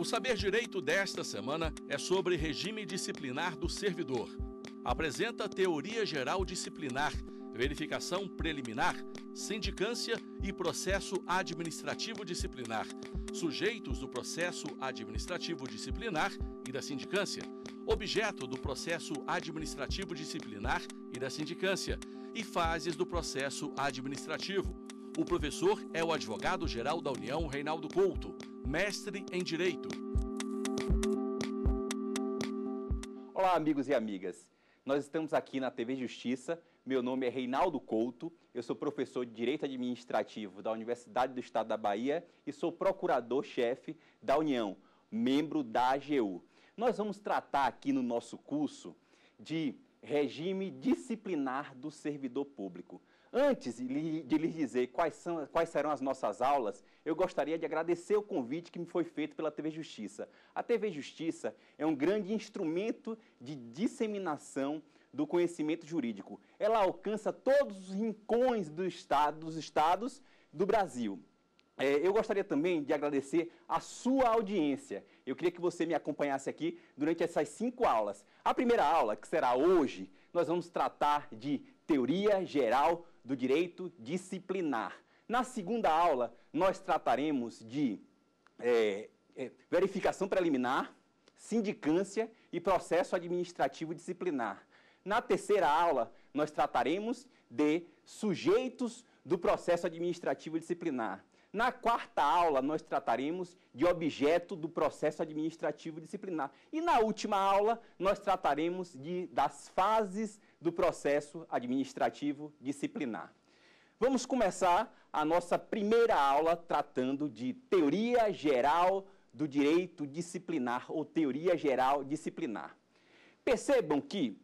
O saber direito desta semana é sobre regime disciplinar do servidor. Apresenta teoria geral disciplinar, verificação preliminar, sindicância e processo administrativo disciplinar. Sujeitos do processo administrativo disciplinar e da sindicância. Objeto do processo administrativo disciplinar e da sindicância. E fases do processo administrativo. O professor é o advogado-geral da União, Reinaldo Couto, mestre em Direito. Olá, amigos e amigas. Nós estamos aqui na TV Justiça. Meu nome é Reinaldo Couto, eu sou professor de Direito Administrativo da Universidade do Estado da Bahia e sou procurador-chefe da União, membro da AGU. Nós vamos tratar aqui no nosso curso de regime disciplinar do servidor público. Antes de lhes dizer quais, são, quais serão as nossas aulas, eu gostaria de agradecer o convite que me foi feito pela TV Justiça. A TV Justiça é um grande instrumento de disseminação do conhecimento jurídico. Ela alcança todos os rincões do estado, dos estados do Brasil. É, eu gostaria também de agradecer a sua audiência. Eu queria que você me acompanhasse aqui durante essas cinco aulas. A primeira aula, que será hoje, nós vamos tratar de teoria geral do direito disciplinar. Na segunda aula, nós trataremos de é, é, verificação preliminar, sindicância e processo administrativo disciplinar. Na terceira aula, nós trataremos de sujeitos do processo administrativo disciplinar. Na quarta aula, nós trataremos de objeto do processo administrativo disciplinar. E na última aula, nós trataremos de, das fases do processo administrativo disciplinar. Vamos começar a nossa primeira aula tratando de teoria geral do direito disciplinar ou teoria geral disciplinar. Percebam que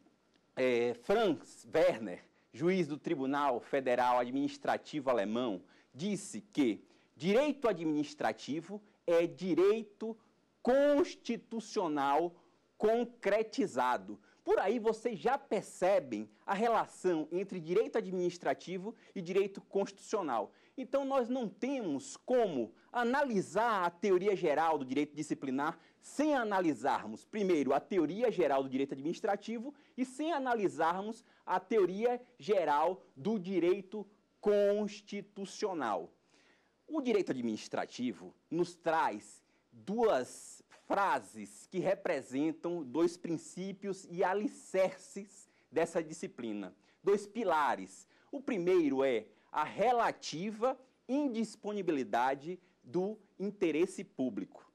é, Franz Werner, juiz do Tribunal Federal Administrativo Alemão, disse que direito administrativo é direito constitucional concretizado, por aí vocês já percebem a relação entre direito administrativo e direito constitucional. Então nós não temos como analisar a teoria geral do direito disciplinar sem analisarmos primeiro a teoria geral do direito administrativo e sem analisarmos a teoria geral do direito constitucional. O direito administrativo nos traz duas frases que representam dois princípios e alicerces dessa disciplina, dois pilares. O primeiro é a relativa indisponibilidade do interesse público.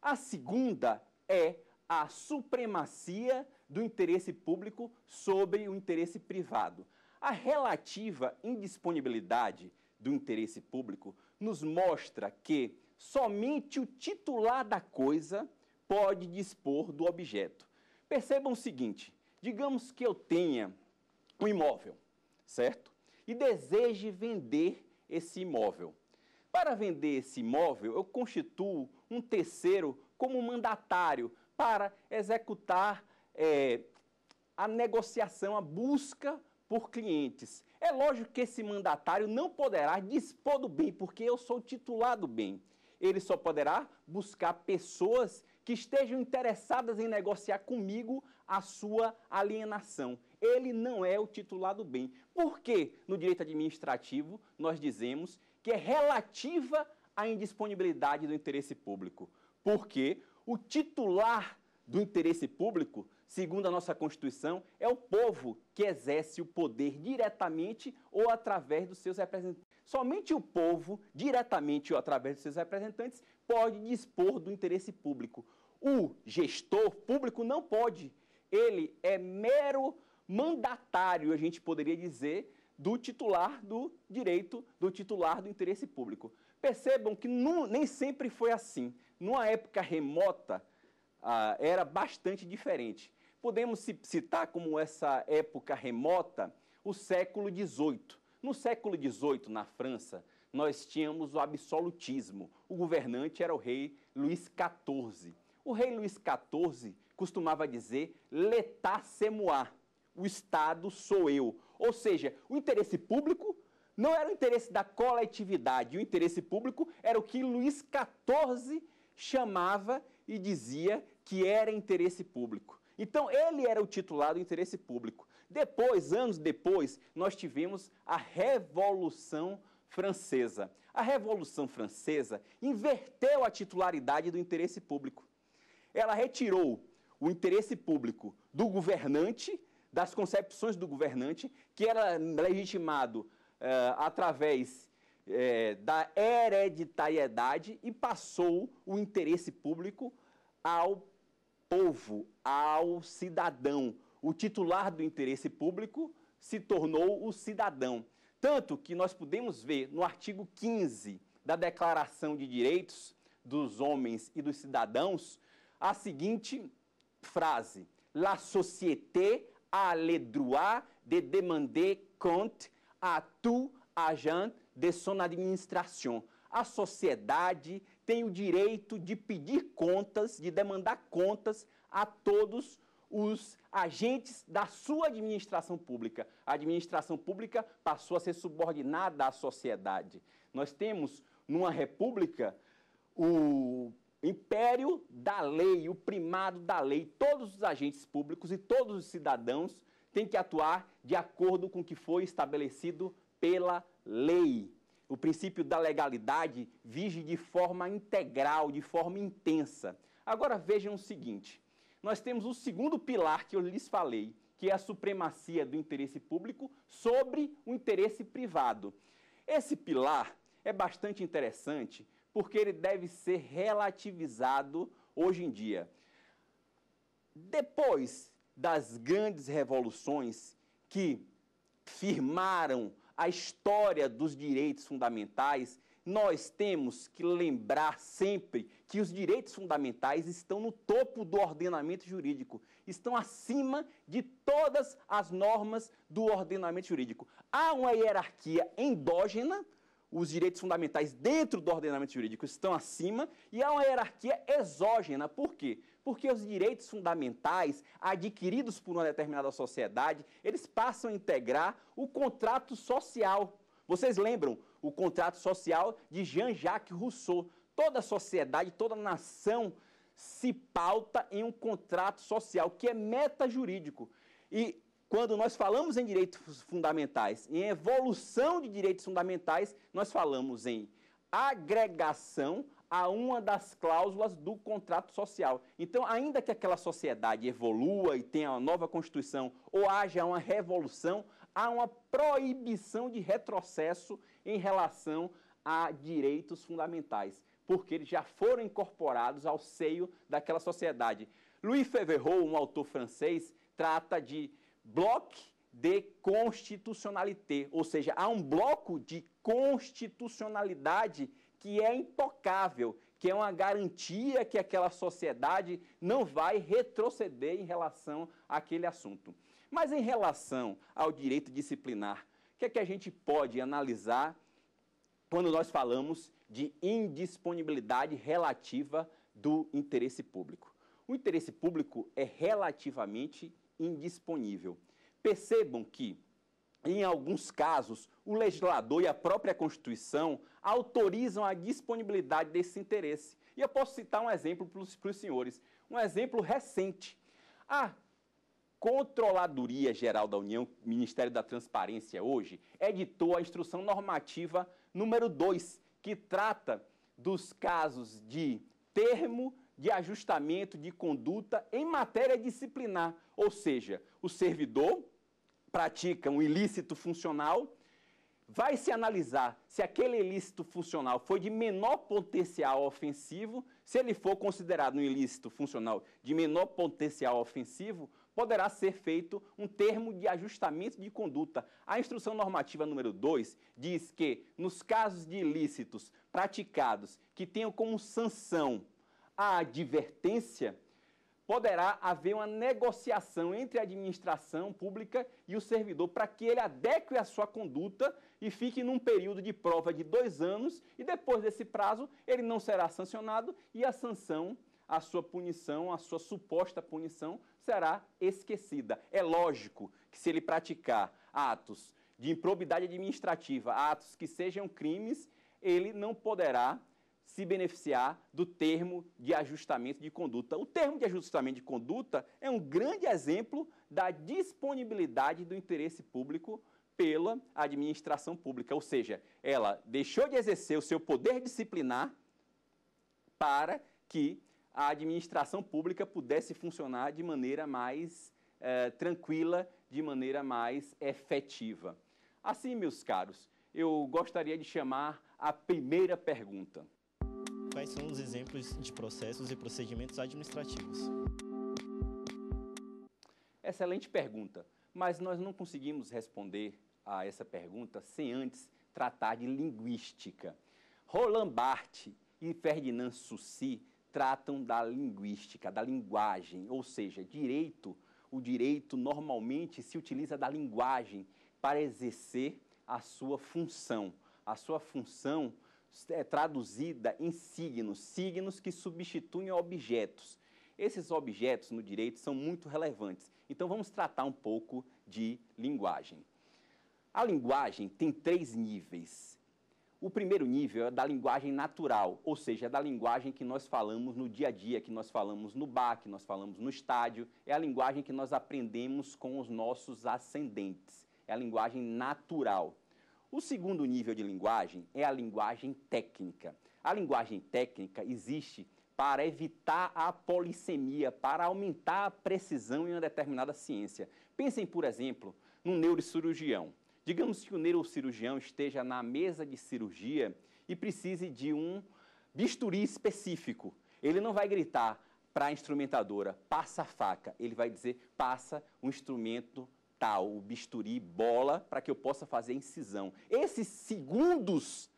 A segunda é a supremacia do interesse público sobre o interesse privado. A relativa indisponibilidade do interesse público nos mostra que somente o titular da coisa pode dispor do objeto. Percebam o seguinte: digamos que eu tenha um imóvel, certo? E deseje vender esse imóvel. Para vender esse imóvel, eu constituo um terceiro como mandatário para executar é, a negociação, a busca por clientes. É lógico que esse mandatário não poderá dispor do bem, porque eu sou titular do bem. Ele só poderá buscar pessoas que estejam interessadas em negociar comigo a sua alienação. Ele não é o titular do bem. Por que no direito administrativo nós dizemos que é relativa à indisponibilidade do interesse público? Porque o titular do interesse público segundo a nossa Constituição, é o povo que exerce o poder diretamente ou através dos seus representantes. Somente o povo, diretamente ou através dos seus representantes, pode dispor do interesse público. O gestor público não pode. Ele é mero mandatário, a gente poderia dizer, do titular do direito, do titular do interesse público. Percebam que não, nem sempre foi assim. Numa época remota, ah, era bastante diferente. Podemos citar como essa época remota o século XVIII. No século XVIII, na França, nós tínhamos o absolutismo. O governante era o rei Luís XIV. O rei Luís XIV costumava dizer l'état c'est o Estado sou eu. Ou seja, o interesse público não era o interesse da coletividade, o interesse público era o que Luís XIV chamava e dizia que era interesse público. Então, ele era o titular do interesse público. Depois, anos depois, nós tivemos a Revolução Francesa. A Revolução Francesa inverteu a titularidade do interesse público. Ela retirou o interesse público do governante, das concepções do governante, que era legitimado uh, através eh, da hereditariedade e passou o interesse público ao povo, ao cidadão. O titular do interesse público se tornou o cidadão. Tanto que nós podemos ver no artigo 15 da Declaração de Direitos dos Homens e dos Cidadãos a seguinte frase: La société a le droit de demander compte à tout agent de son administration. A sociedade tem o direito de pedir contas, de demandar contas a todos os agentes da sua administração pública. A administração pública passou a ser subordinada à sociedade. Nós temos numa república o império da lei, o primado da lei. Todos os agentes públicos e todos os cidadãos têm que atuar de acordo com o que foi estabelecido pela lei o princípio da legalidade vige de forma integral, de forma intensa. Agora vejam o seguinte: nós temos o segundo pilar que eu lhes falei, que é a supremacia do interesse público sobre o interesse privado. Esse pilar é bastante interessante porque ele deve ser relativizado hoje em dia. Depois das grandes revoluções que firmaram a história dos direitos fundamentais, nós temos que lembrar sempre que os direitos fundamentais estão no topo do ordenamento jurídico, estão acima de todas as normas do ordenamento jurídico. Há uma hierarquia endógena, os direitos fundamentais dentro do ordenamento jurídico estão acima, e há uma hierarquia exógena. Por quê? porque os direitos fundamentais adquiridos por uma determinada sociedade, eles passam a integrar o contrato social. Vocês lembram o contrato social de Jean-Jacques Rousseau? Toda sociedade, toda nação se pauta em um contrato social que é meta jurídico. E quando nós falamos em direitos fundamentais, em evolução de direitos fundamentais, nós falamos em agregação, a uma das cláusulas do contrato social. Então, ainda que aquela sociedade evolua e tenha uma nova Constituição ou haja uma revolução, há uma proibição de retrocesso em relação a direitos fundamentais, porque eles já foram incorporados ao seio daquela sociedade. Louis Feverreau, um autor francês, trata de bloc de constitucionalité, ou seja, há um bloco de constitucionalidade que é intocável, que é uma garantia que aquela sociedade não vai retroceder em relação àquele assunto. Mas em relação ao direito disciplinar, o que é que a gente pode analisar quando nós falamos de indisponibilidade relativa do interesse público? O interesse público é relativamente indisponível. Percebam que em alguns casos, o legislador e a própria Constituição autorizam a disponibilidade desse interesse. E eu posso citar um exemplo para os senhores, um exemplo recente. A Controladoria Geral da União, Ministério da Transparência, hoje, editou a Instrução Normativa número 2, que trata dos casos de termo de ajustamento de conduta em matéria disciplinar, ou seja, o servidor pratica um ilícito funcional, vai se analisar se aquele ilícito funcional foi de menor potencial ofensivo. Se ele for considerado um ilícito funcional de menor potencial ofensivo, poderá ser feito um termo de ajustamento de conduta. A instrução normativa número 2 diz que, nos casos de ilícitos praticados que tenham como sanção a advertência, poderá haver uma negociação entre a administração pública e o servidor para que ele adeque a sua conduta e fique num período de prova de dois anos e depois desse prazo ele não será sancionado e a sanção, a sua punição, a sua suposta punição será esquecida. É lógico que se ele praticar atos de improbidade administrativa, atos que sejam crimes, ele não poderá se beneficiar do termo de ajustamento de conduta. O termo de ajustamento de conduta é um grande exemplo da disponibilidade do interesse público pela administração pública, ou seja, ela deixou de exercer o seu poder disciplinar para que a administração pública pudesse funcionar de maneira mais eh, tranquila, de maneira mais efetiva. Assim, meus caros, eu gostaria de chamar a primeira pergunta. Quais são os exemplos de processos e procedimentos administrativos? Excelente pergunta, mas nós não conseguimos responder a essa pergunta sem antes tratar de linguística. Roland Barthes e Ferdinand Sussi tratam da linguística, da linguagem, ou seja, direito. O direito normalmente se utiliza da linguagem para exercer a sua função. A sua função é traduzida em signos, signos que substituem objetos. Esses objetos no direito são muito relevantes. Então vamos tratar um pouco de linguagem. A linguagem tem três níveis. O primeiro nível é da linguagem natural, ou seja, é da linguagem que nós falamos no dia a dia, que nós falamos no bar, que nós falamos no estádio, é a linguagem que nós aprendemos com os nossos ascendentes, é a linguagem natural. O segundo nível de linguagem é a linguagem técnica. A linguagem técnica existe para evitar a polissemia, para aumentar a precisão em uma determinada ciência. Pensem, por exemplo, num neurocirurgião. Digamos que o neurocirurgião esteja na mesa de cirurgia e precise de um bisturi específico. Ele não vai gritar para a instrumentadora, passa a faca. Ele vai dizer, passa o um instrumento o bisturi, bola, para que eu possa fazer incisão. Esses segundos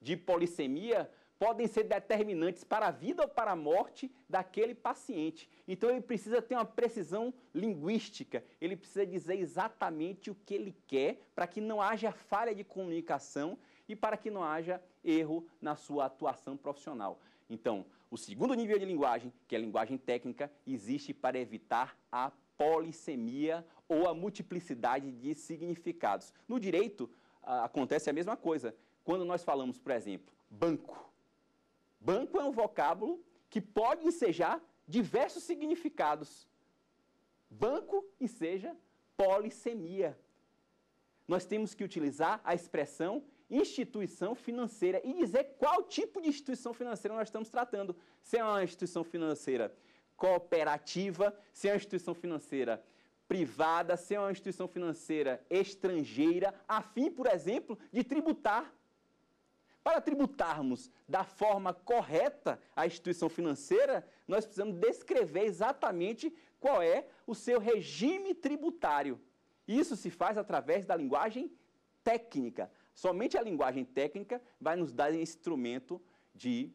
de polissemia podem ser determinantes para a vida ou para a morte daquele paciente. Então ele precisa ter uma precisão linguística, ele precisa dizer exatamente o que ele quer para que não haja falha de comunicação e para que não haja erro na sua atuação profissional. Então, o segundo nível de linguagem, que é a linguagem técnica, existe para evitar a polissemia ou a multiplicidade de significados. No direito, acontece a mesma coisa. Quando nós falamos, por exemplo, banco. Banco é um vocábulo que pode ensejar diversos significados. Banco enseja polissemia. Nós temos que utilizar a expressão instituição financeira e dizer qual tipo de instituição financeira nós estamos tratando. Se é uma instituição financeira cooperativa, se é uma instituição financeira privada, ser uma instituição financeira estrangeira, a fim, por exemplo, de tributar. Para tributarmos da forma correta a instituição financeira, nós precisamos descrever exatamente qual é o seu regime tributário. Isso se faz através da linguagem técnica. Somente a linguagem técnica vai nos dar esse instrumento de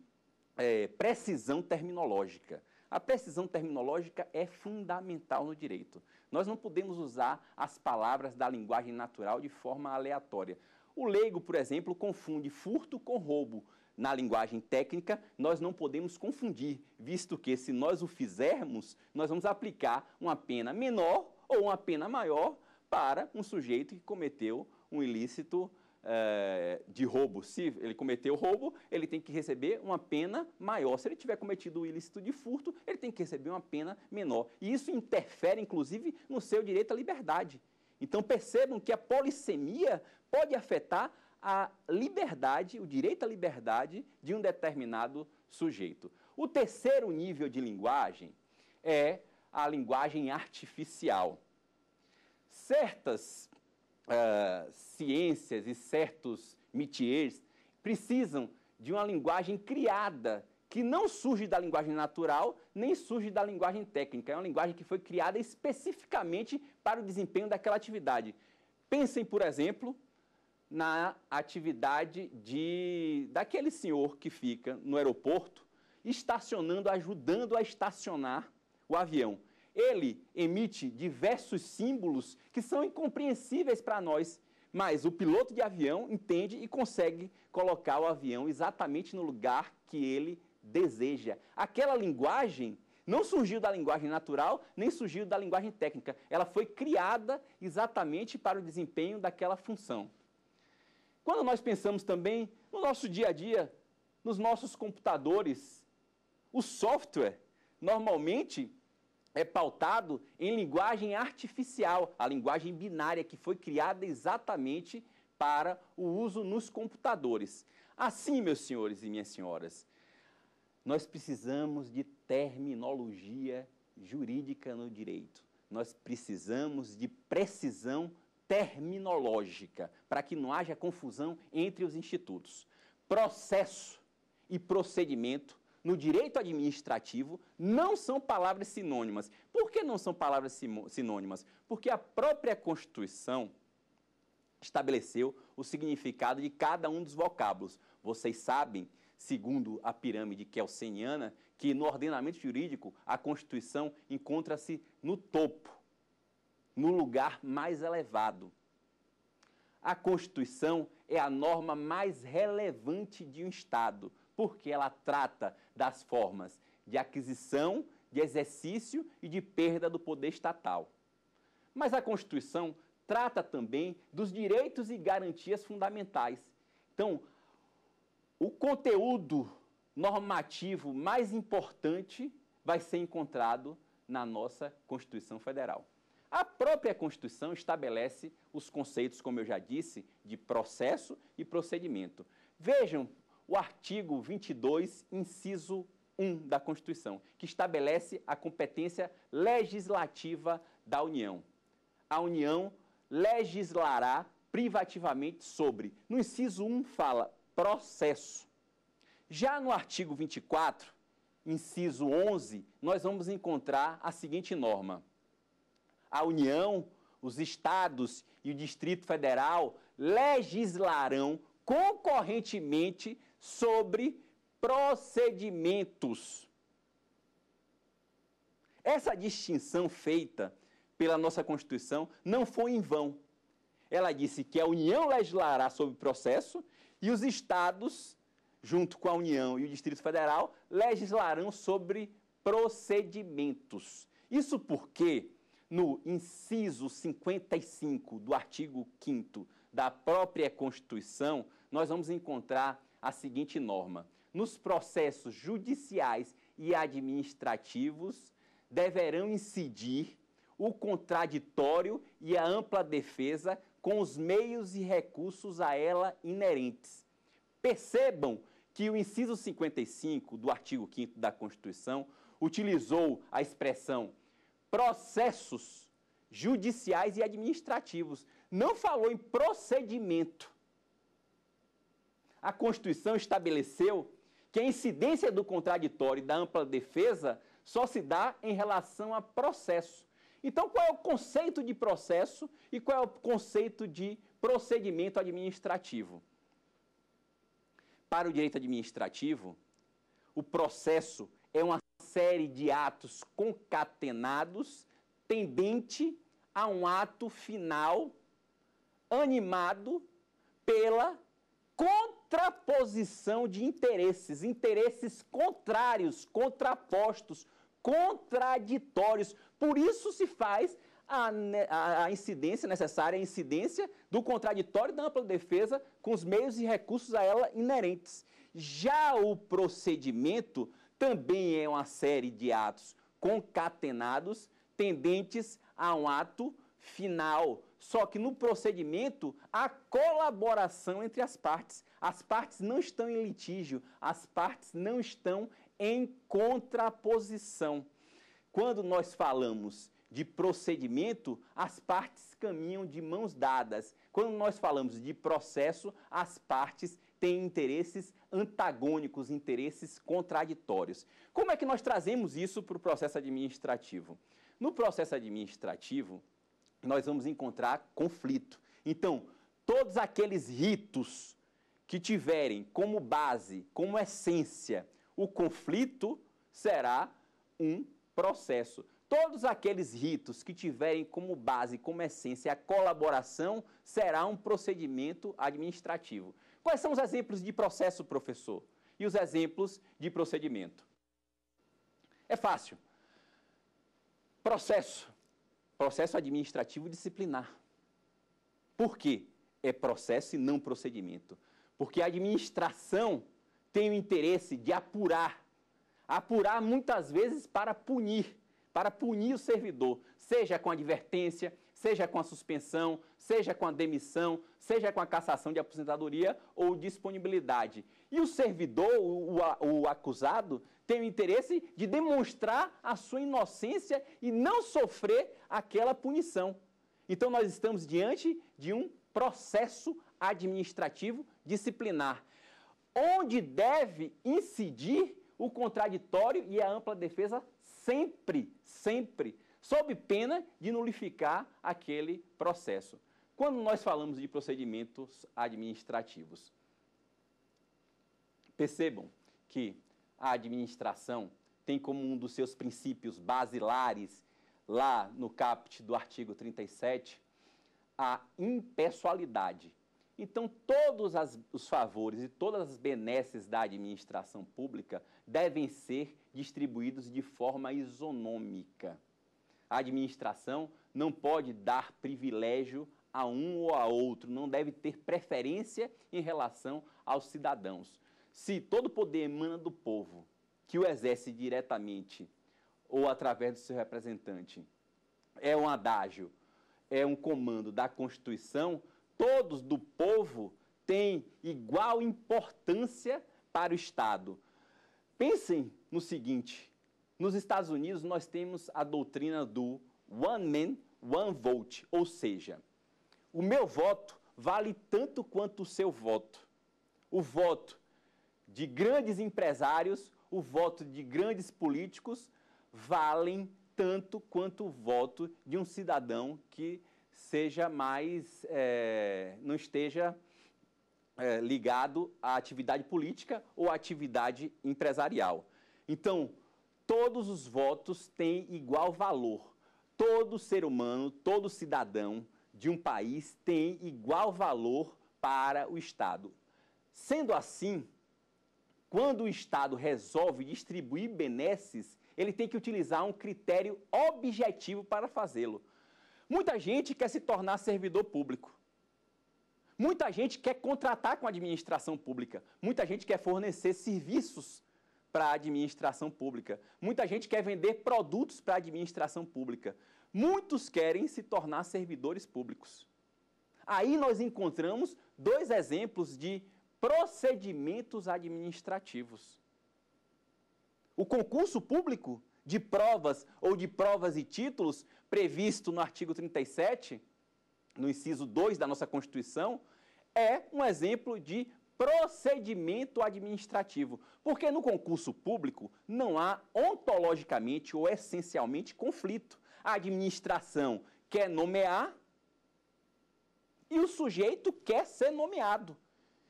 é, precisão terminológica. A precisão terminológica é fundamental no direito. Nós não podemos usar as palavras da linguagem natural de forma aleatória. O leigo, por exemplo, confunde furto com roubo. Na linguagem técnica, nós não podemos confundir, visto que se nós o fizermos, nós vamos aplicar uma pena menor ou uma pena maior para um sujeito que cometeu um ilícito eh, de roubo, se ele cometeu roubo, ele tem que receber uma pena maior. Se ele tiver cometido o ilícito de furto, ele tem que receber uma pena menor. E isso interfere, inclusive, no seu direito à liberdade. Então percebam que a polissemia pode afetar a liberdade, o direito à liberdade de um determinado sujeito. O terceiro nível de linguagem é a linguagem artificial. Certas uh, ciências e certos métiers precisam de uma linguagem criada, que não surge da linguagem natural, nem surge da linguagem técnica. É uma linguagem que foi criada especificamente para o desempenho daquela atividade. Pensem, por exemplo, na atividade de daquele senhor que fica no aeroporto estacionando, ajudando a estacionar o avião. Ele emite diversos símbolos que são incompreensíveis para nós, mas o piloto de avião entende e consegue colocar o avião exatamente no lugar que ele deseja. Aquela linguagem não surgiu da linguagem natural, nem surgiu da linguagem técnica. Ela foi criada exatamente para o desempenho daquela função. Quando nós pensamos também no nosso dia a dia, nos nossos computadores, o software normalmente é pautado em linguagem artificial, a linguagem binária que foi criada exatamente para o uso nos computadores. Assim, meus senhores e minhas senhoras, nós precisamos de terminologia jurídica no direito. Nós precisamos de precisão terminológica para que não haja confusão entre os institutos. Processo e procedimento no direito administrativo não são palavras sinônimas. Por que não são palavras sinônimas? Porque a própria Constituição estabeleceu o significado de cada um dos vocábulos. Vocês sabem, segundo a pirâmide kelseniana, que no ordenamento jurídico a Constituição encontra-se no topo, no lugar mais elevado. A Constituição é a norma mais relevante de um Estado porque ela trata das formas de aquisição, de exercício e de perda do poder estatal. Mas a Constituição trata também dos direitos e garantias fundamentais. Então, o conteúdo normativo mais importante vai ser encontrado na nossa Constituição Federal. A própria Constituição estabelece os conceitos, como eu já disse, de processo e procedimento. Vejam, o artigo 22, inciso 1 da Constituição, que estabelece a competência legislativa da União. A União legislará privativamente sobre. No inciso 1 fala processo. Já no artigo 24, inciso 11, nós vamos encontrar a seguinte norma: A União, os estados e o Distrito Federal legislarão concorrentemente sobre procedimentos. Essa distinção feita pela nossa Constituição não foi em vão. Ela disse que a União legislará sobre processo e os estados, junto com a União e o Distrito Federal, legislarão sobre procedimentos. Isso porque no inciso 55 do artigo 5 da própria Constituição, nós vamos encontrar a seguinte norma: nos processos judiciais e administrativos deverão incidir o contraditório e a ampla defesa com os meios e recursos a ela inerentes. Percebam que o inciso 55 do artigo 5 da Constituição utilizou a expressão processos judiciais e administrativos. Não falou em procedimento a Constituição estabeleceu que a incidência do contraditório e da ampla defesa só se dá em relação a processo. Então, qual é o conceito de processo e qual é o conceito de procedimento administrativo? Para o direito administrativo, o processo é uma série de atos concatenados tendente a um ato final animado pela contraposição de interesses, interesses contrários, contrapostos, contraditórios. Por isso se faz a, a, incidência necessária, a incidência do contraditório da ampla defesa com os meios e recursos a ela inerentes. Já o procedimento também é uma série de atos concatenados tendentes a um ato final, só que no procedimento há colaboração entre as partes. As partes não estão em litígio, as partes não estão em contraposição. Quando nós falamos de procedimento, as partes caminham de mãos dadas. Quando nós falamos de processo, as partes têm interesses antagônicos, interesses contraditórios. Como é que nós trazemos isso para o processo administrativo? No processo administrativo, nós vamos encontrar conflito. Então, todos aqueles ritos que tiverem como base, como essência, o conflito será um processo. Todos aqueles ritos que tiverem como base, como essência, a colaboração, será um procedimento administrativo. Quais são os exemplos de processo, professor? E os exemplos de procedimento? É fácil. Processo Processo administrativo disciplinar. Por quê? É processo e não procedimento. Porque a administração tem o interesse de apurar. Apurar muitas vezes para punir, para punir o servidor, seja com advertência, seja com a suspensão, seja com a demissão, seja com a cassação de aposentadoria ou disponibilidade. E o servidor, o, o, o acusado, tem o interesse de demonstrar a sua inocência e não sofrer aquela punição. Então, nós estamos diante de um processo administrativo disciplinar, onde deve incidir o contraditório e a ampla defesa sempre, sempre sob pena de nulificar aquele processo. Quando nós falamos de procedimentos administrativos, percebam que a administração tem como um dos seus princípios basilares, lá no caput do artigo 37, a impessoalidade. Então, todos as, os favores e todas as benesses da administração pública devem ser distribuídos de forma isonômica. A administração não pode dar privilégio a um ou a outro, não deve ter preferência em relação aos cidadãos. Se todo poder emana do povo, que o exerce diretamente ou através do seu representante, é um adágio, é um comando da Constituição, todos do povo têm igual importância para o Estado. Pensem no seguinte: nos Estados Unidos, nós temos a doutrina do one man, one vote, ou seja, o meu voto vale tanto quanto o seu voto. O voto de grandes empresários, o voto de grandes políticos valem tanto quanto o voto de um cidadão que seja mais, é, não esteja é, ligado à atividade política ou à atividade empresarial. Então, Todos os votos têm igual valor. Todo ser humano, todo cidadão de um país tem igual valor para o Estado. Sendo assim, quando o Estado resolve distribuir benesses, ele tem que utilizar um critério objetivo para fazê-lo. Muita gente quer se tornar servidor público. Muita gente quer contratar com a administração pública. Muita gente quer fornecer serviços para a administração pública. Muita gente quer vender produtos para a administração pública. Muitos querem se tornar servidores públicos. Aí nós encontramos dois exemplos de procedimentos administrativos. O concurso público de provas ou de provas e títulos, previsto no artigo 37, no inciso 2 da nossa Constituição, é um exemplo de procedimento administrativo, porque no concurso público não há ontologicamente ou essencialmente conflito. A administração quer nomear e o sujeito quer ser nomeado.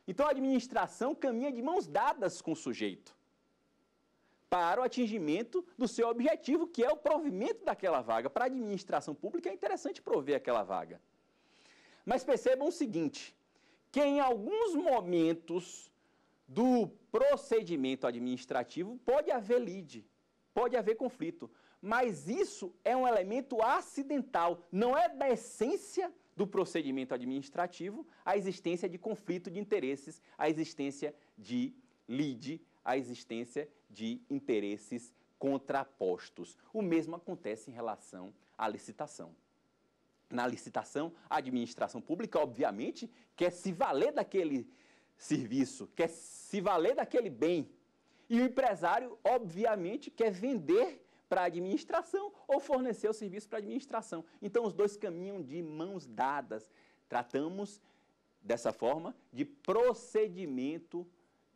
Então a administração caminha de mãos dadas com o sujeito para o atingimento do seu objetivo, que é o provimento daquela vaga. Para a administração pública é interessante prover aquela vaga. Mas percebam o seguinte: que em alguns momentos do procedimento administrativo pode haver lide, pode haver conflito, mas isso é um elemento acidental, não é da essência do procedimento administrativo a existência de conflito de interesses, a existência de lide, a existência de interesses contrapostos. O mesmo acontece em relação à licitação na licitação, a administração pública, obviamente, quer se valer daquele serviço, quer se valer daquele bem. E o empresário, obviamente, quer vender para a administração ou fornecer o serviço para a administração. Então, os dois caminham de mãos dadas. Tratamos, dessa forma, de procedimento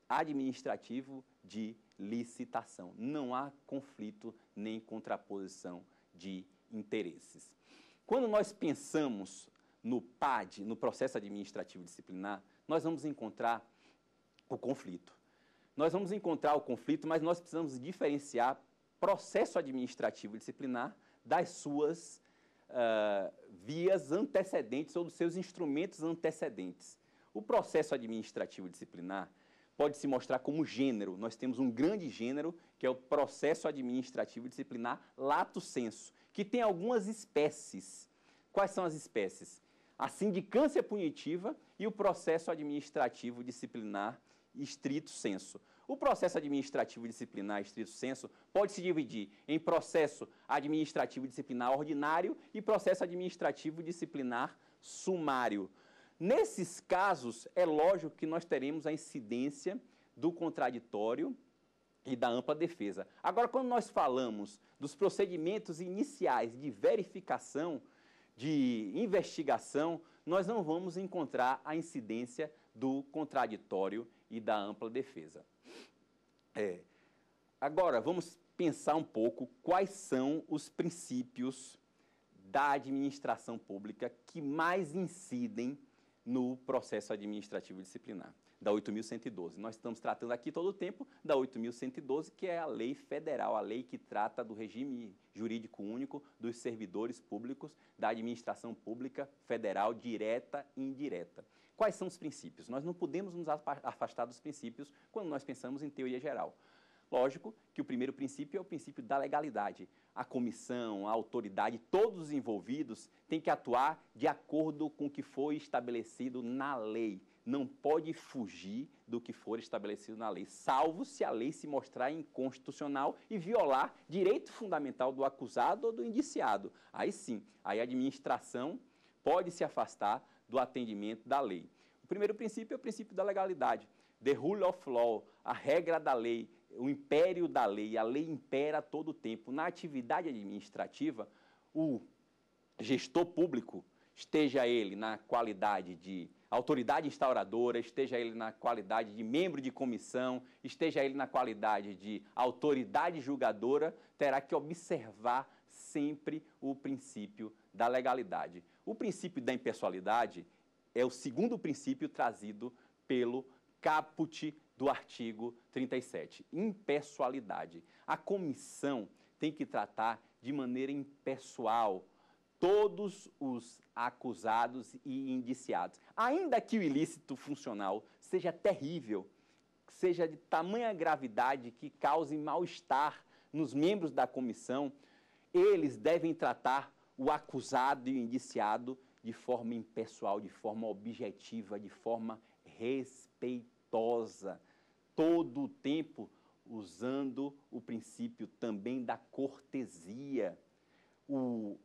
administrativo de licitação. Não há conflito nem contraposição de interesses. Quando nós pensamos no PAD, no processo administrativo disciplinar, nós vamos encontrar o conflito. Nós vamos encontrar o conflito, mas nós precisamos diferenciar processo administrativo disciplinar das suas uh, vias antecedentes ou dos seus instrumentos antecedentes. O processo administrativo disciplinar pode se mostrar como gênero. Nós temos um grande gênero, que é o processo administrativo disciplinar lato senso, que tem algumas espécies. Quais são as espécies? A sindicância punitiva e o processo administrativo disciplinar estrito senso. O processo administrativo disciplinar estrito senso pode se dividir em processo administrativo disciplinar ordinário e processo administrativo disciplinar sumário. Nesses casos, é lógico que nós teremos a incidência do contraditório e da ampla defesa. Agora, quando nós falamos dos procedimentos iniciais de verificação, de investigação, nós não vamos encontrar a incidência do contraditório e da ampla defesa. É. Agora, vamos pensar um pouco quais são os princípios da administração pública que mais incidem no processo administrativo disciplinar da 8.112. Nós estamos tratando aqui todo o tempo da 8.112, que é a lei federal, a lei que trata do regime jurídico único dos servidores públicos da administração pública federal, direta e indireta. Quais são os princípios? Nós não podemos nos afastar dos princípios quando nós pensamos em teoria geral. Lógico que o primeiro princípio é o princípio da legalidade. A comissão, a autoridade, todos os envolvidos têm que atuar de acordo com o que foi estabelecido na lei não pode fugir do que for estabelecido na lei, salvo se a lei se mostrar inconstitucional e violar direito fundamental do acusado ou do indiciado. Aí sim, a administração pode se afastar do atendimento da lei. O primeiro princípio é o princípio da legalidade. The rule of law, a regra da lei, o império da lei, a lei impera todo o tempo. Na atividade administrativa, o gestor público esteja ele na qualidade de autoridade instauradora, esteja ele na qualidade de membro de comissão, esteja ele na qualidade de autoridade julgadora, terá que observar sempre o princípio da legalidade. O princípio da impessoalidade é o segundo princípio trazido pelo caput do artigo 37, impessoalidade. A comissão tem que tratar de maneira impessoal todos os acusados e indiciados. Ainda que o ilícito funcional seja terrível, seja de tamanha gravidade que cause mal-estar nos membros da comissão, eles devem tratar o acusado e o indiciado de forma impessoal, de forma objetiva, de forma respeitosa, todo o tempo usando o princípio também da cortesia. O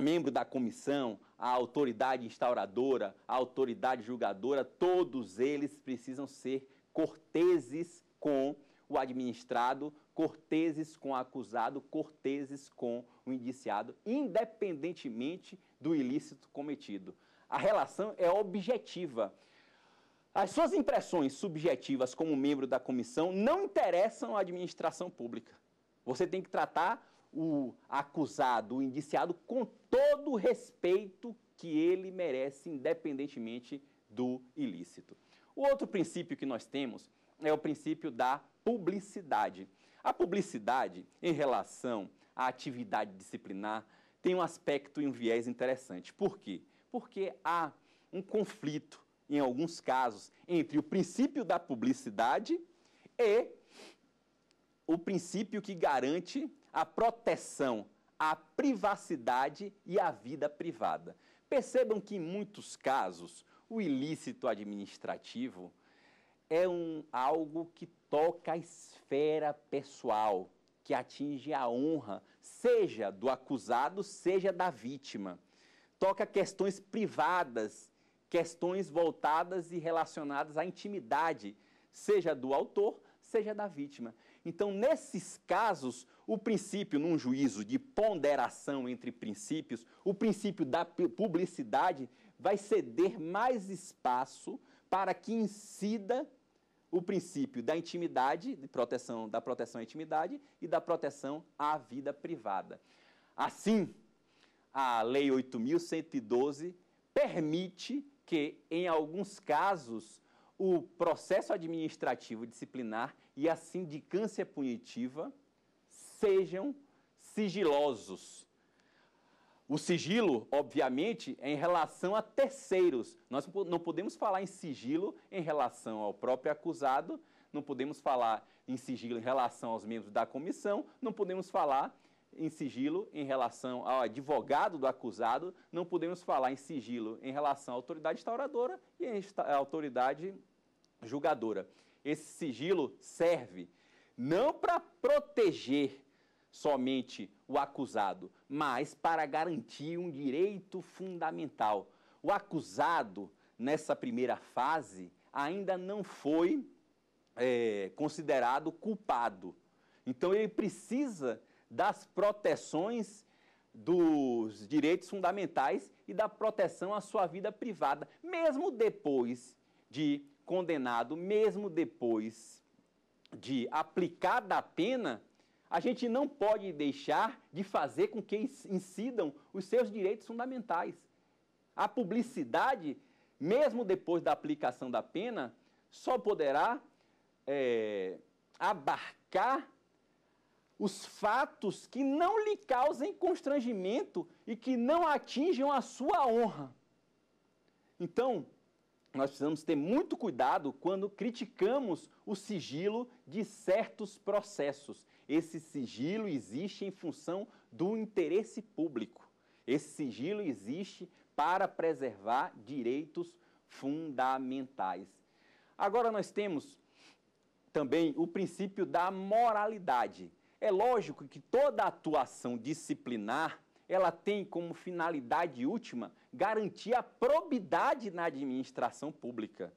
membro da comissão, a autoridade instauradora, a autoridade julgadora, todos eles precisam ser corteses com o administrado, corteses com o acusado, corteses com o indiciado, independentemente do ilícito cometido. A relação é objetiva. As suas impressões subjetivas como membro da comissão não interessam à administração pública. Você tem que tratar o acusado, o indiciado, com todo o respeito que ele merece, independentemente do ilícito. O outro princípio que nós temos é o princípio da publicidade. A publicidade em relação à atividade disciplinar tem um aspecto e um viés interessante. Por quê? Porque há um conflito, em alguns casos, entre o princípio da publicidade e o princípio que garante a proteção à privacidade e à vida privada. Percebam que, em muitos casos, o ilícito administrativo é um, algo que toca a esfera pessoal, que atinge a honra, seja do acusado, seja da vítima. Toca questões privadas, questões voltadas e relacionadas à intimidade, seja do autor, seja da vítima. Então, nesses casos, o princípio, num juízo de ponderação entre princípios, o princípio da publicidade vai ceder mais espaço para que incida o princípio da intimidade, de proteção, da proteção à intimidade e da proteção à vida privada. Assim, a Lei 8.112 permite que, em alguns casos, o processo administrativo disciplinar e a sindicância punitiva sejam sigilosos. O sigilo, obviamente, é em relação a terceiros. Nós não podemos falar em sigilo em relação ao próprio acusado, não podemos falar em sigilo em relação aos membros da comissão, não podemos falar em sigilo em relação ao advogado do acusado, não podemos falar em sigilo em relação à autoridade instauradora e à autoridade julgadora esse sigilo serve não para proteger somente o acusado, mas para garantir um direito fundamental. O acusado, nessa primeira fase, ainda não foi é, considerado culpado. Então, ele precisa das proteções dos direitos fundamentais e da proteção à sua vida privada, mesmo depois de condenado, mesmo depois de aplicada a pena, a gente não pode deixar de fazer com que incidam os seus direitos fundamentais. A publicidade, mesmo depois da aplicação da pena, só poderá é, abarcar os fatos que não lhe causem constrangimento e que não atinjam a sua honra. Então, nós precisamos ter muito cuidado quando criticamos o sigilo de certos processos. Esse sigilo existe em função do interesse público. Esse sigilo existe para preservar direitos fundamentais. Agora nós temos também o princípio da moralidade. É lógico que toda atuação disciplinar ela tem como finalidade última garantir a probidade na administração pública.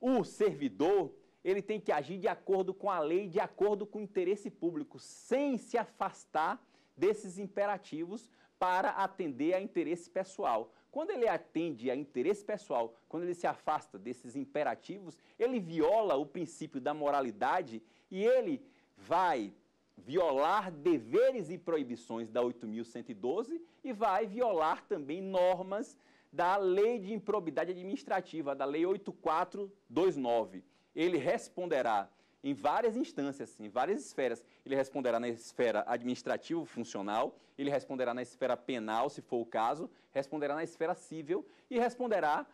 O servidor, ele tem que agir de acordo com a lei, de acordo com o interesse público, sem se afastar desses imperativos para atender a interesse pessoal. Quando ele atende a interesse pessoal, quando ele se afasta desses imperativos, ele viola o princípio da moralidade e ele vai violar deveres e proibições da 8.112 e vai violar também normas da Lei de Improbidade Administrativa, da Lei 8429. Ele responderá em várias instâncias, em várias esferas. Ele responderá na esfera administrativo-funcional, ele responderá na esfera penal, se for o caso, responderá na esfera civil e responderá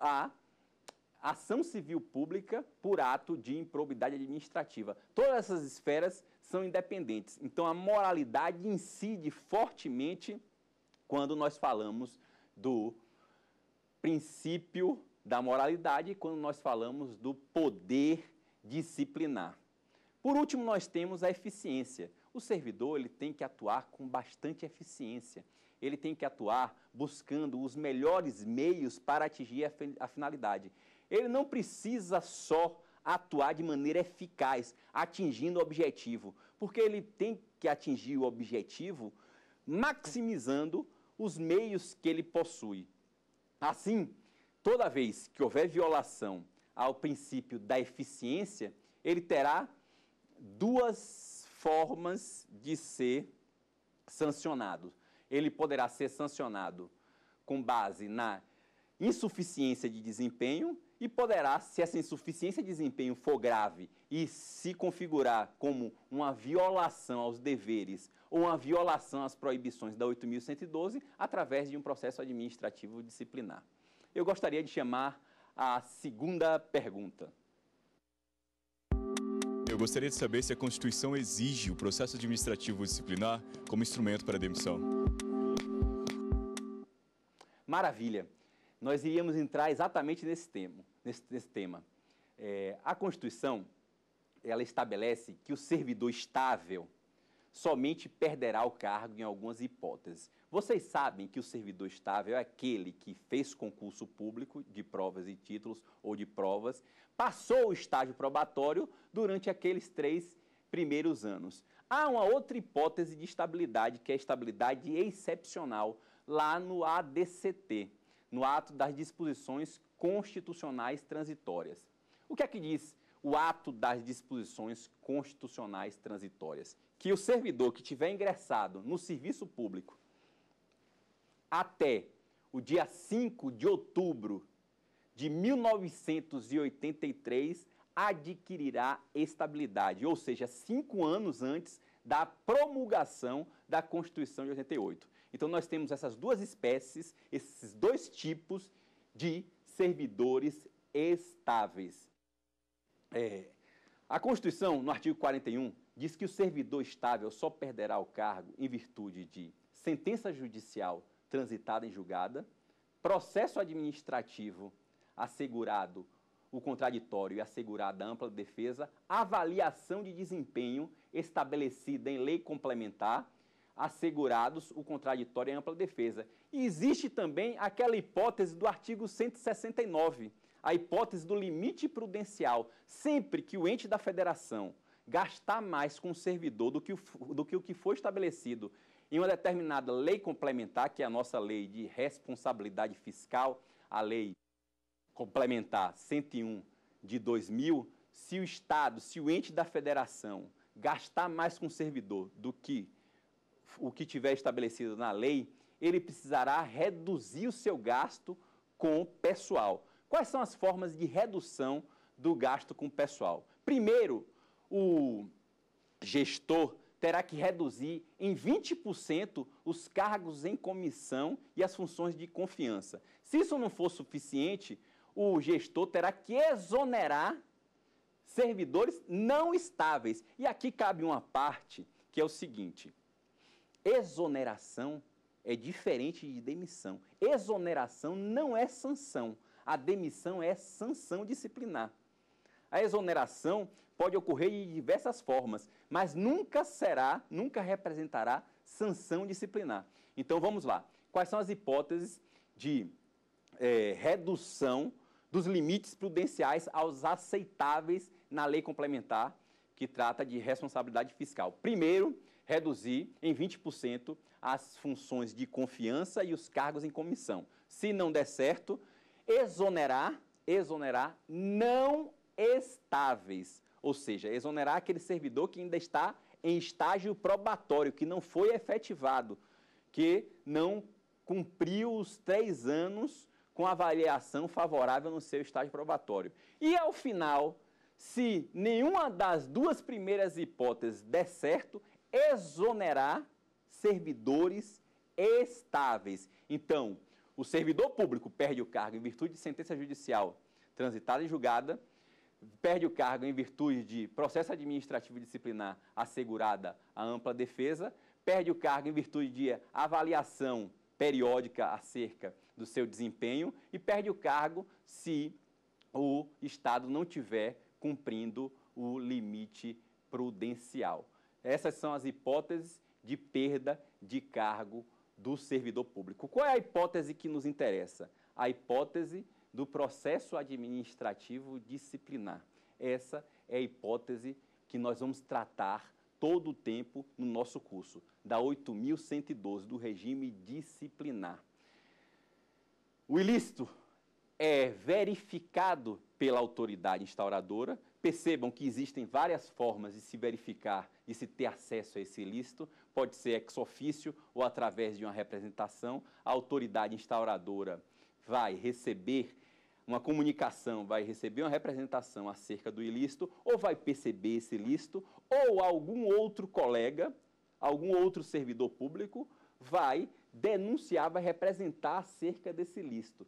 a ação civil pública por ato de improbidade administrativa. Todas essas esferas são independentes. Então a moralidade incide fortemente quando nós falamos do princípio da moralidade e quando nós falamos do poder disciplinar. Por último, nós temos a eficiência. O servidor ele tem que atuar com bastante eficiência. Ele tem que atuar buscando os melhores meios para atingir a, a finalidade. Ele não precisa só atuar de maneira eficaz, atingindo o objetivo. Porque ele tem que atingir o objetivo maximizando os meios que ele possui. Assim, toda vez que houver violação ao princípio da eficiência, ele terá duas formas de ser sancionado. Ele poderá ser sancionado com base na insuficiência de desempenho e poderá, se essa insuficiência de desempenho for grave e se configurar como uma violação aos deveres ou uma violação às proibições da 8.112, através de um processo administrativo disciplinar. Eu gostaria de chamar a segunda pergunta. Eu gostaria de saber se a Constituição exige o processo administrativo disciplinar como instrumento para a demissão. Maravilha! Nós iríamos entrar exatamente nesse tema nesse, nesse tema. É, a Constituição, ela estabelece que o servidor estável somente perderá o cargo em algumas hipóteses. Vocês sabem que o servidor estável é aquele que fez concurso público de provas e títulos ou de provas, passou o estágio probatório durante aqueles três primeiros anos. Há uma outra hipótese de estabilidade, que é a estabilidade excepcional, lá no ADCT, no ato das disposições constitucionais transitórias. O que é que diz o ato das disposições constitucionais transitórias? Que o servidor que tiver ingressado no serviço público até o dia 5 de outubro de 1983 adquirirá estabilidade, ou seja, cinco anos antes da promulgação da Constituição de 88. Então, nós temos essas duas espécies, esses dois tipos de servidores estáveis. É, a Constituição, no artigo 41, diz que o servidor estável só perderá o cargo em virtude de sentença judicial transitada em julgada, processo administrativo assegurado o contraditório e assegurada ampla defesa, avaliação de desempenho estabelecida em lei complementar assegurados o contraditório e ampla defesa. E existe também aquela hipótese do artigo 169, a hipótese do limite prudencial. Sempre que o ente da federação gastar mais com o servidor do que o, do que, o que foi estabelecido em uma determinada lei complementar, que é a nossa lei de responsabilidade fiscal, a lei complementar 101 de 2000, se o Estado, se o ente da federação gastar mais com o servidor do que o que tiver estabelecido na lei, ele precisará reduzir o seu gasto com pessoal. Quais são as formas de redução do gasto com pessoal? Primeiro, o gestor terá que reduzir em 20% os cargos em comissão e as funções de confiança. Se isso não for suficiente, o gestor terá que exonerar servidores não estáveis. E aqui cabe uma parte que é o seguinte: Exoneração é diferente de demissão. Exoneração não é sanção. A demissão é sanção disciplinar. A exoneração pode ocorrer de diversas formas, mas nunca será, nunca representará sanção disciplinar. Então vamos lá. Quais são as hipóteses de é, redução dos limites prudenciais aos aceitáveis na lei complementar que trata de responsabilidade fiscal? Primeiro, reduzir em 20% as funções de confiança e os cargos em comissão. Se não der certo, exonerar, exonerar não estáveis, ou seja, exonerar aquele servidor que ainda está em estágio probatório, que não foi efetivado, que não cumpriu os três anos com avaliação favorável no seu estágio probatório. E ao final, se nenhuma das duas primeiras hipóteses der certo, exonerar servidores estáveis. Então, o servidor público perde o cargo em virtude de sentença judicial transitada e julgada, perde o cargo em virtude de processo administrativo disciplinar assegurada a ampla defesa, perde o cargo em virtude de avaliação periódica acerca do seu desempenho e perde o cargo se o Estado não tiver cumprindo o limite prudencial. Essas são as hipóteses de perda de cargo do servidor público. Qual é a hipótese que nos interessa? A hipótese do processo administrativo disciplinar. Essa é a hipótese que nós vamos tratar todo o tempo no nosso curso, da 8.112, do regime disciplinar. O ilícito é verificado pela autoridade instauradora Percebam que existem várias formas de se verificar, de se ter acesso a esse ilícito. Pode ser ex ofício ou através de uma representação. A autoridade instauradora vai receber uma comunicação, vai receber uma representação acerca do ilícito, ou vai perceber esse ilícito, ou algum outro colega, algum outro servidor público, vai denunciar, vai representar acerca desse ilícito.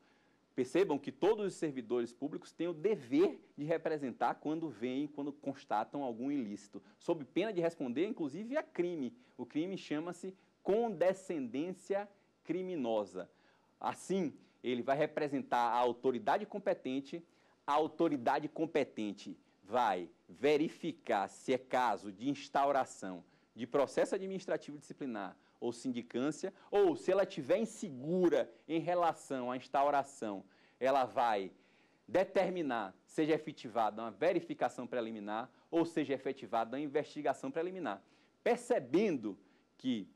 Percebam que todos os servidores públicos têm o dever de representar quando vêm, quando constatam algum ilícito, sob pena de responder, inclusive, a crime. O crime chama-se condescendência criminosa. Assim, ele vai representar a autoridade competente, a autoridade competente vai verificar se é caso de instauração de processo administrativo disciplinar ou sindicância, ou se ela estiver insegura em relação à instauração, ela vai determinar, seja efetivada uma verificação preliminar ou seja efetivada uma investigação preliminar. Percebendo que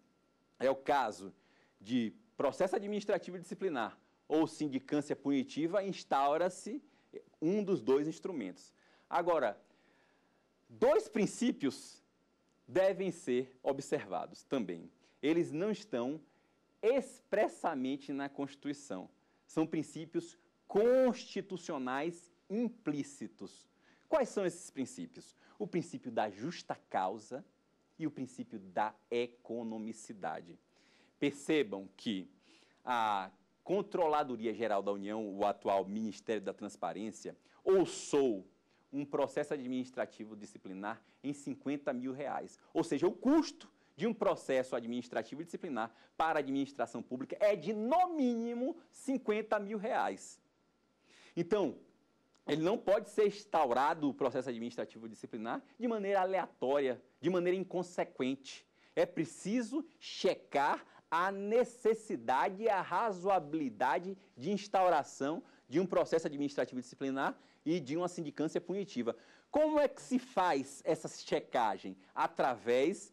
é o caso de processo administrativo disciplinar ou sindicância punitiva, instaura-se um dos dois instrumentos. Agora, dois princípios devem ser observados também eles não estão expressamente na Constituição. São princípios constitucionais implícitos. Quais são esses princípios? O princípio da justa causa e o princípio da economicidade. Percebam que a Controladoria Geral da União, o atual Ministério da Transparência, ouçou um processo administrativo disciplinar em 50 mil reais. Ou seja, o custo de um processo administrativo disciplinar para a administração pública é de, no mínimo, 50 mil reais. Então, ele não pode ser instaurado o processo administrativo disciplinar de maneira aleatória, de maneira inconsequente. É preciso checar a necessidade e a razoabilidade de instauração de um processo administrativo disciplinar e de uma sindicância punitiva. Como é que se faz essa checagem? Através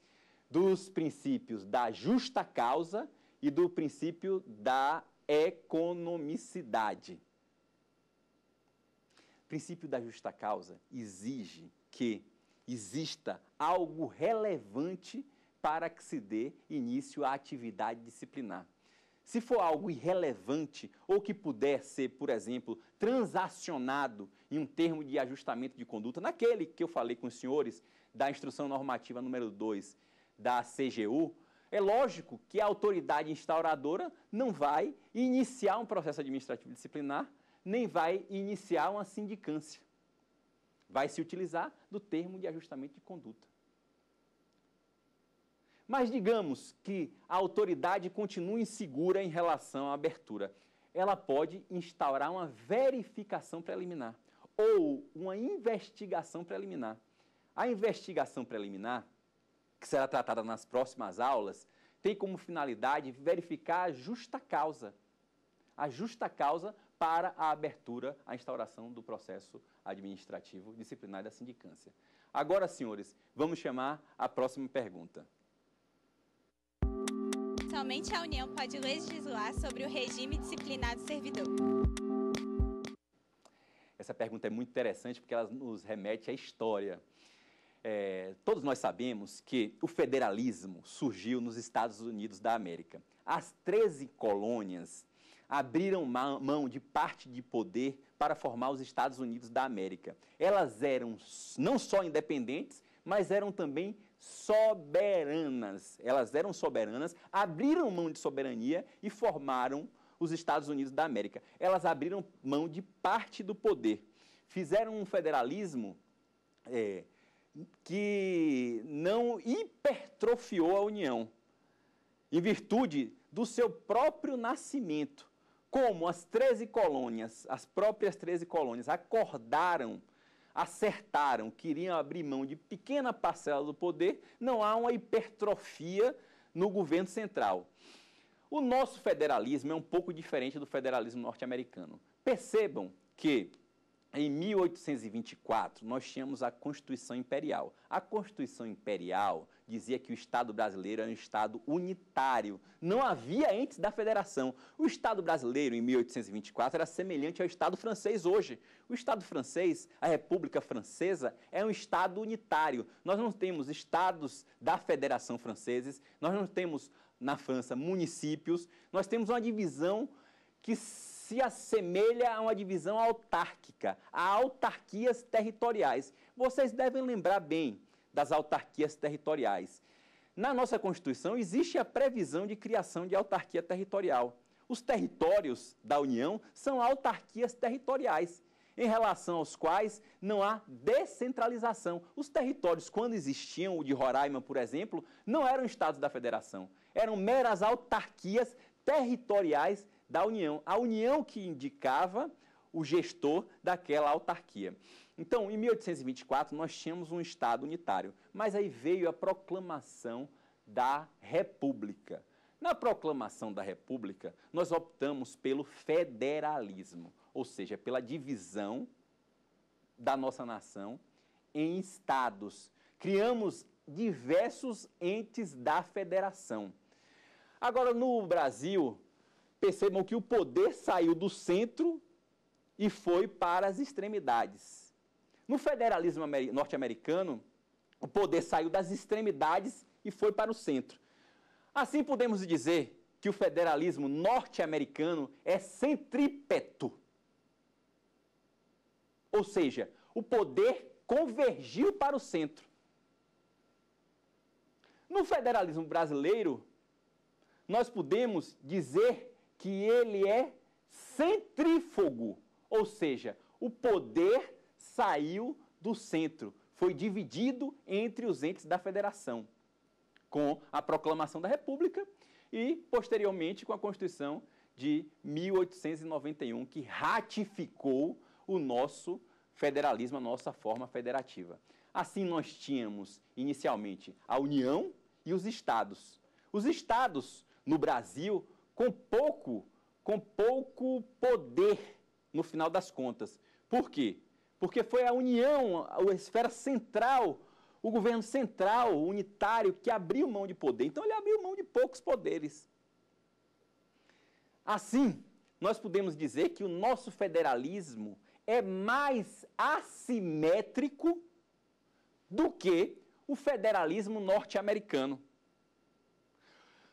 dos princípios da justa causa e do princípio da economicidade. O princípio da justa causa exige que exista algo relevante para que se dê início à atividade disciplinar. Se for algo irrelevante ou que puder ser, por exemplo, transacionado em um termo de ajustamento de conduta, naquele que eu falei com os senhores da instrução normativa número 2, da CGU, é lógico que a autoridade instauradora não vai iniciar um processo administrativo disciplinar, nem vai iniciar uma sindicância. Vai se utilizar do termo de ajustamento de conduta. Mas digamos que a autoridade continue insegura em relação à abertura. Ela pode instaurar uma verificação preliminar ou uma investigação preliminar. A investigação preliminar que será tratada nas próximas aulas, tem como finalidade verificar a justa causa, a justa causa para a abertura, a instauração do processo administrativo disciplinar da sindicância. Agora, senhores, vamos chamar a próxima pergunta. Somente a União pode legislar sobre o regime disciplinar do servidor. Essa pergunta é muito interessante porque ela nos remete à história é, todos nós sabemos que o federalismo surgiu nos Estados Unidos da América. As 13 colônias abriram mão de parte de poder para formar os Estados Unidos da América. Elas eram não só independentes, mas eram também soberanas. Elas eram soberanas, abriram mão de soberania e formaram os Estados Unidos da América. Elas abriram mão de parte do poder. Fizeram um federalismo. É, que não hipertrofiou a união, em virtude do seu próprio nascimento. Como as 13 colônias, as próprias 13 colônias, acordaram, acertaram, queriam abrir mão de pequena parcela do poder, não há uma hipertrofia no governo central. O nosso federalismo é um pouco diferente do federalismo norte-americano. Percebam que em 1824, nós tínhamos a Constituição Imperial. A Constituição Imperial dizia que o Estado brasileiro era um Estado unitário. Não havia entes da federação. O Estado brasileiro, em 1824, era semelhante ao Estado francês hoje. O Estado francês, a República Francesa, é um Estado unitário. Nós não temos Estados da Federação Franceses, nós não temos na França municípios, nós temos uma divisão que se assemelha a uma divisão autárquica, a autarquias territoriais. Vocês devem lembrar bem das autarquias territoriais. Na nossa Constituição existe a previsão de criação de autarquia territorial. Os territórios da União são autarquias territoriais, em relação aos quais não há descentralização. Os territórios, quando existiam, o de Roraima, por exemplo, não eram estados da federação, eram meras autarquias territoriais da União, a União que indicava o gestor daquela autarquia. Então, em 1824, nós tínhamos um Estado unitário, mas aí veio a proclamação da República. Na proclamação da República, nós optamos pelo federalismo, ou seja, pela divisão da nossa nação em estados. Criamos diversos entes da federação. Agora, no Brasil, percebam que o poder saiu do centro e foi para as extremidades. No federalismo norte-americano, o poder saiu das extremidades e foi para o centro. Assim podemos dizer que o federalismo norte-americano é centrípeto. Ou seja, o poder convergiu para o centro. No federalismo brasileiro, nós podemos dizer que ele é centrífugo, ou seja, o poder saiu do centro, foi dividido entre os entes da federação, com a proclamação da República e, posteriormente, com a Constituição de 1891, que ratificou o nosso federalismo, a nossa forma federativa. Assim, nós tínhamos inicialmente a União e os Estados. Os Estados no Brasil com pouco, com pouco poder no final das contas. Por quê? Porque foi a União, a esfera central, o governo central, unitário, que abriu mão de poder. Então ele abriu mão de poucos poderes. Assim, nós podemos dizer que o nosso federalismo é mais assimétrico do que o federalismo norte-americano.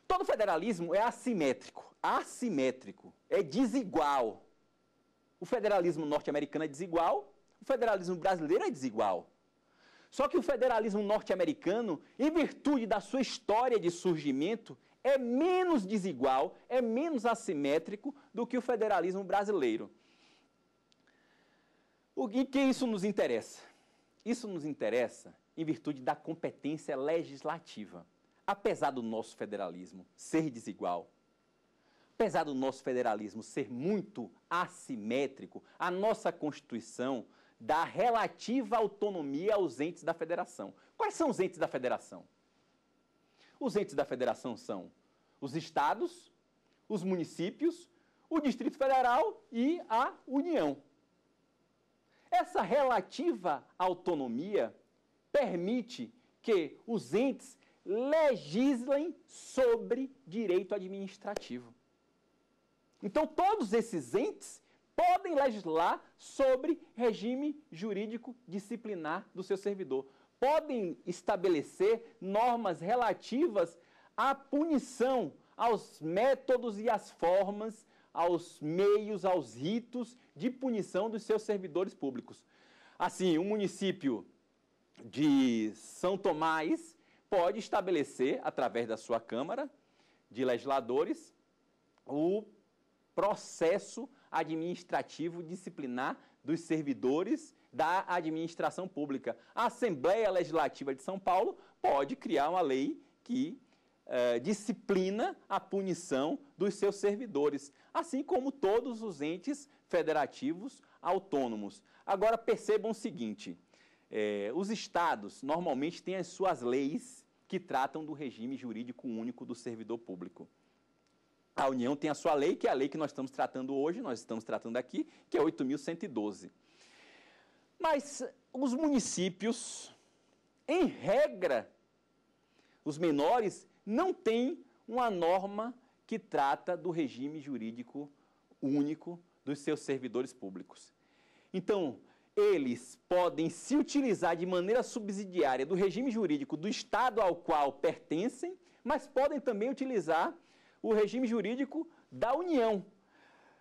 Todo federalismo é assimétrico. Assimétrico. É desigual. O federalismo norte-americano é desigual, o federalismo brasileiro é desigual. Só que o federalismo norte-americano, em virtude da sua história de surgimento, é menos desigual, é menos assimétrico do que o federalismo brasileiro. O que isso nos interessa? Isso nos interessa em virtude da competência legislativa apesar do nosso federalismo ser desigual, apesar do nosso federalismo ser muito assimétrico, a nossa Constituição dá relativa autonomia aos entes da federação. Quais são os entes da federação? Os entes da federação são os estados, os municípios, o Distrito Federal e a União. Essa relativa autonomia permite que os entes legislem sobre direito administrativo. Então, todos esses entes podem legislar sobre regime jurídico disciplinar do seu servidor. Podem estabelecer normas relativas à punição, aos métodos e às formas, aos meios, aos ritos de punição dos seus servidores públicos. Assim, o um município de São Tomás pode estabelecer, através da sua Câmara de Legisladores, o processo administrativo disciplinar dos servidores da administração pública. A Assembleia Legislativa de São Paulo pode criar uma lei que eh, disciplina a punição dos seus servidores, assim como todos os entes federativos autônomos. Agora percebam o seguinte: eh, os estados normalmente têm as suas leis que tratam do regime jurídico único do servidor público. A União tem a sua lei, que é a lei que nós estamos tratando hoje, nós estamos tratando aqui, que é 8.112. Mas os municípios, em regra, os menores não têm uma norma que trata do regime jurídico único dos seus servidores públicos. Então, eles podem se utilizar de maneira subsidiária do regime jurídico do Estado ao qual pertencem, mas podem também utilizar o regime jurídico da União.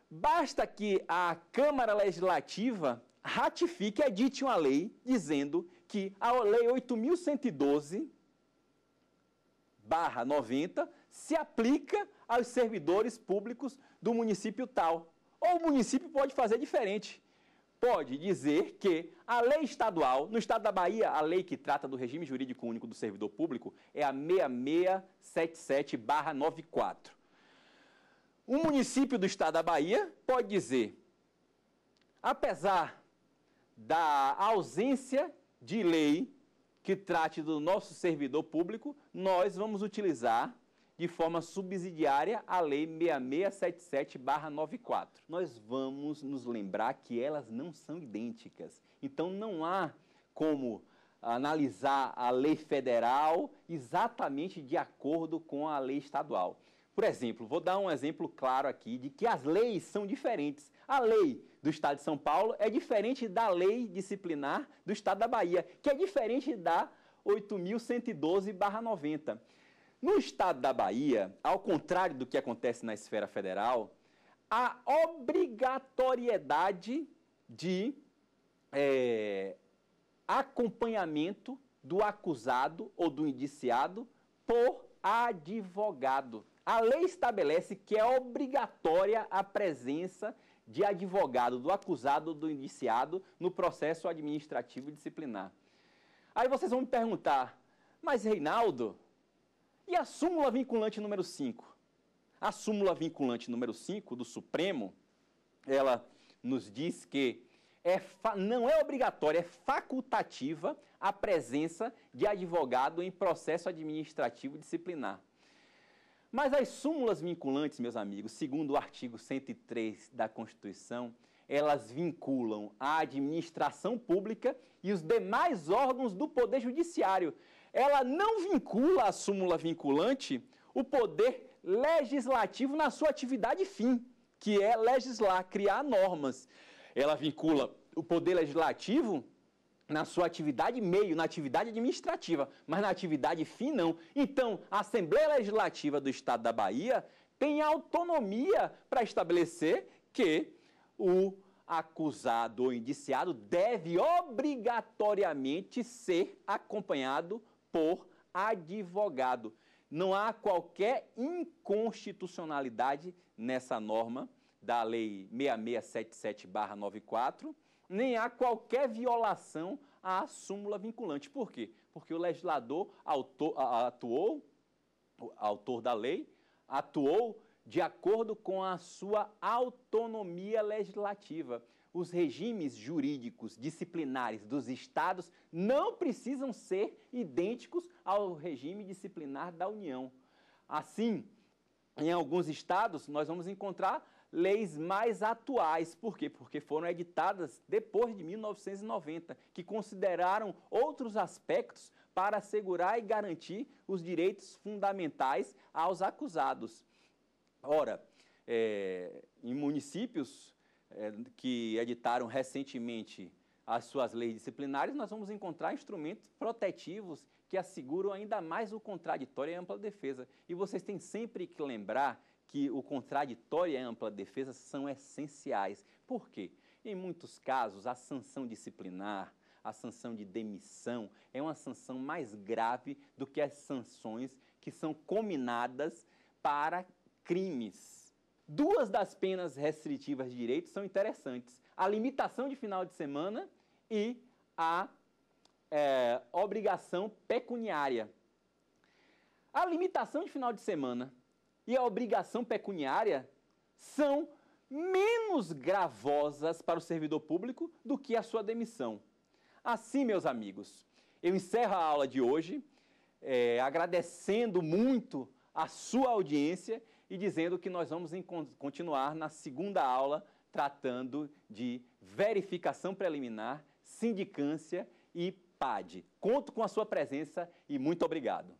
Basta que a Câmara Legislativa ratifique e edite uma lei dizendo que a Lei 8.112, 90, se aplica aos servidores públicos do município tal. Ou o município pode fazer diferente pode dizer que a lei estadual, no estado da Bahia, a lei que trata do regime jurídico único do servidor público é a 6677-94. Um município do estado da Bahia pode dizer, apesar da ausência de lei que trate do nosso servidor público, nós vamos utilizar de forma subsidiária à Lei 6677-94. Nós vamos nos lembrar que elas não são idênticas. Então não há como analisar a lei federal exatamente de acordo com a lei estadual. Por exemplo, vou dar um exemplo claro aqui de que as leis são diferentes. A lei do Estado de São Paulo é diferente da lei disciplinar do Estado da Bahia, que é diferente da 8.112-90. No estado da Bahia, ao contrário do que acontece na esfera federal, a obrigatoriedade de é, acompanhamento do acusado ou do indiciado por advogado. A lei estabelece que é obrigatória a presença de advogado do acusado ou do indiciado no processo administrativo disciplinar. Aí vocês vão me perguntar, mas Reinaldo, e a súmula vinculante número 5? A súmula vinculante número 5 do Supremo, ela nos diz que é, não é obrigatória, é facultativa a presença de advogado em processo administrativo disciplinar. Mas as súmulas vinculantes, meus amigos, segundo o artigo 103 da Constituição, elas vinculam a administração pública e os demais órgãos do Poder Judiciário ela não vincula à súmula vinculante o poder legislativo na sua atividade fim, que é legislar, criar normas. Ela vincula o poder legislativo na sua atividade meio, na atividade administrativa, mas na atividade fim não. Então, a Assembleia Legislativa do Estado da Bahia tem autonomia para estabelecer que o acusado ou indiciado deve obrigatoriamente ser acompanhado por advogado. Não há qualquer inconstitucionalidade nessa norma da Lei 6677-94, nem há qualquer violação à súmula vinculante. Por quê? Porque o legislador atuou, atuou, autor da lei, atuou de acordo com a sua autonomia legislativa os regimes jurídicos disciplinares dos estados não precisam ser idênticos ao regime disciplinar da União. Assim, em alguns estados, nós vamos encontrar leis mais atuais. Por quê? Porque foram editadas depois de 1990, que consideraram outros aspectos para assegurar e garantir os direitos fundamentais aos acusados. Ora, é, em municípios é, que editaram recentemente as suas leis disciplinares, nós vamos encontrar instrumentos protetivos que asseguram ainda mais o contraditório e a ampla defesa. E vocês têm sempre que lembrar que o contraditório e a ampla defesa são essenciais. Por quê? Em muitos casos, a sanção disciplinar, a sanção de demissão, é uma sanção mais grave do que as sanções que são cominadas para crimes Duas das penas restritivas de direito são interessantes: a limitação de final de semana e a é, obrigação pecuniária. A limitação de final de semana e a obrigação pecuniária são menos gravosas para o servidor público do que a sua demissão. Assim, meus amigos, eu encerro a aula de hoje é, agradecendo muito a sua audiência e dizendo que nós vamos continuar na segunda aula tratando de verificação preliminar, sindicância e PAD. Conto com a sua presença e muito obrigado.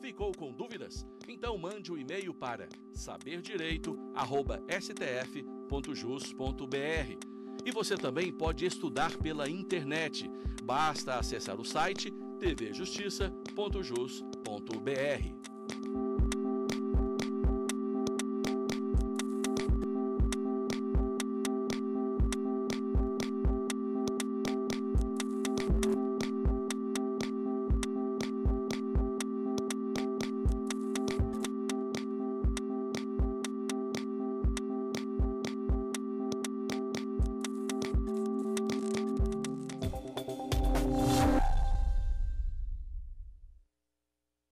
Ficou com dúvidas? Então mande o um e-mail para saberdireito@stf.jus.br. E você também pode estudar pela internet. Basta acessar o site tvjustiça.jus.br www.cultura.br.